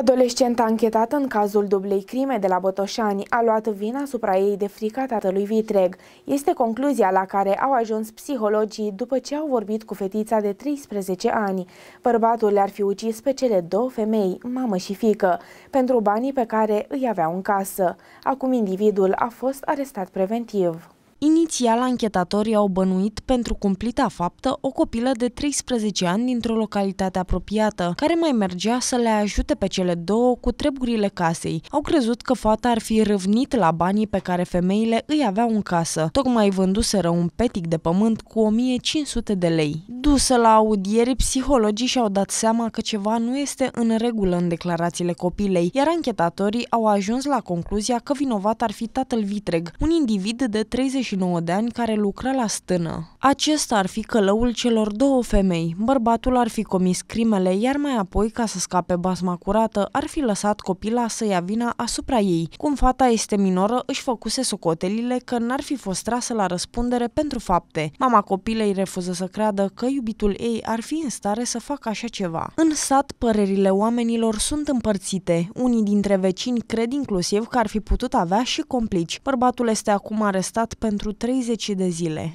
Adolescenta anchetată în cazul dublei crime de la Botoșani a luat vina asupra ei de frica tatălui vitreg. Este concluzia la care au ajuns psihologii după ce au vorbit cu fetița de 13 ani. Bărbatul le-ar fi ucis pe cele două femei, mamă și fică, pentru banii pe care îi aveau în casă. Acum individul a fost arestat preventiv. Inițial, anchetatorii au bănuit pentru cumplita faptă o copilă de 13 ani dintr-o localitate apropiată, care mai mergea să le ajute pe cele două cu treburile casei. Au crezut că fata ar fi râvnit la banii pe care femeile îi aveau în casă. Tocmai vânduseră un petic de pământ cu 1500 de lei. Dusă la audieri, psihologii și-au dat seama că ceva nu este în regulă în declarațiile copilei, iar anchetatorii au ajuns la concluzia că vinovat ar fi tatăl Vitreg, un individ de 30 29 de ani care lucra la stână acesta ar fi călăul celor două femei. Bărbatul ar fi comis crimele, iar mai apoi, ca să scape basma curată, ar fi lăsat copila să ia vina asupra ei. Cum fata este minoră, își făcuse socotelile că n-ar fi fost trasă la răspundere pentru fapte. Mama copilei refuză să creadă că iubitul ei ar fi în stare să facă așa ceva. În sat, părerile oamenilor sunt împărțite. Unii dintre vecini cred inclusiv că ar fi putut avea și complici. Bărbatul este acum arestat pentru 30 de zile.